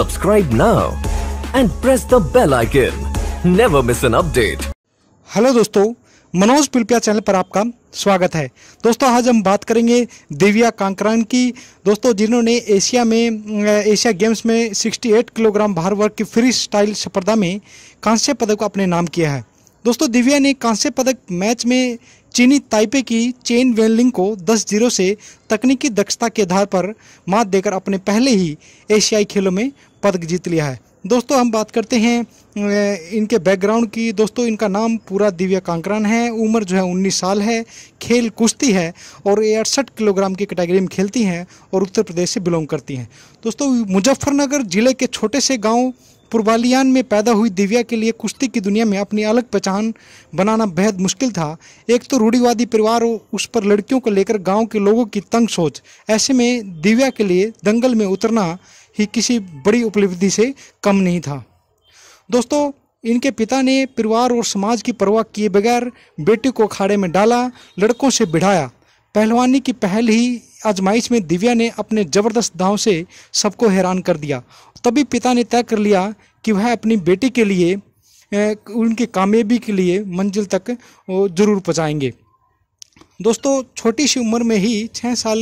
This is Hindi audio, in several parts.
Subscribe now and press the bell icon. Never miss an update. Hello दोस्तों मनोज पिलपिया चैनल पर आपका स्वागत है दोस्तों आज हम बात करेंगे दिव्या कांकरान की दोस्तों जिन्होंने एशिया में एशिया गेम्स में 68 किलोग्राम भार वर्ग की फ्री स्टाइल स्पर्धा में कांस्य पदक को अपने नाम किया है दोस्तों दिव्या ने कांस्य पदक मैच में चीनी ताइपे की चेन वेल्डिंग को 10 जीरो से तकनीकी दक्षता के आधार पर मात देकर अपने पहले ही एशियाई खेलों में पदक जीत लिया है दोस्तों हम बात करते हैं इनके बैकग्राउंड की दोस्तों इनका नाम पूरा दिव्या कांकरान है उम्र जो है 19 साल है खेल कुश्ती है और ये अड़सठ किलोग्राम की कैटेगरी में खेलती हैं और उत्तर प्रदेश से बिलोंग करती हैं दोस्तों मुजफ्फरनगर ज़िले के छोटे से गांव पूर्वालियान में पैदा हुई दिव्या के लिए कुश्ती की दुनिया में अपनी अलग पहचान बनाना बेहद मुश्किल था एक तो रूढ़ीवादी परिवार और उस पर लड़कियों को लेकर गांव के लोगों की तंग सोच ऐसे में दिव्या के लिए दंगल में उतरना ही किसी बड़ी उपलब्धि से कम नहीं था दोस्तों इनके पिता ने परिवार और समाज की परवाह किए बगैर बेटे को अखाड़े में डाला लड़कों से बिढ़ाया पहलवानी की पहल ही आजमाइश में दिव्या ने अपने ज़बरदस्त दाव से सबको हैरान कर दिया तभी पिता ने तय कर लिया कि वह अपनी बेटी के लिए उनकी कामयाबी के लिए मंजिल तक ज़रूर पहुँचाएंगे दोस्तों छोटी सी उम्र में ही छः साल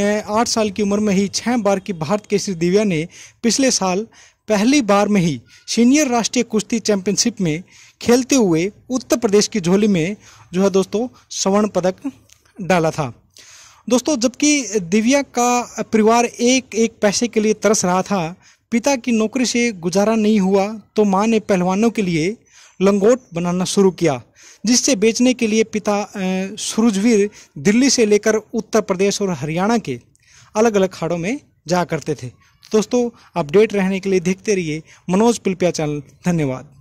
आठ साल की उम्र में ही छः बार की भारत के श्री दिव्या ने पिछले साल पहली बार में ही सीनियर राष्ट्रीय कुश्ती चैंपियनशिप में खेलते हुए उत्तर प्रदेश की झोली में जो है दोस्तों स्वर्ण पदक डाला था दोस्तों जबकि दिव्या का परिवार एक एक पैसे के लिए तरस रहा था पिता की नौकरी से गुजारा नहीं हुआ तो माँ ने पहलवानों के लिए लंगोट बनाना शुरू किया जिससे बेचने के लिए पिता सूरजवीर दिल्ली से लेकर उत्तर प्रदेश और हरियाणा के अलग अलग खाड़ों में जा करते थे दोस्तों अपडेट रहने के लिए देखते रहिए मनोज पिल्पिया चैनल धन्यवाद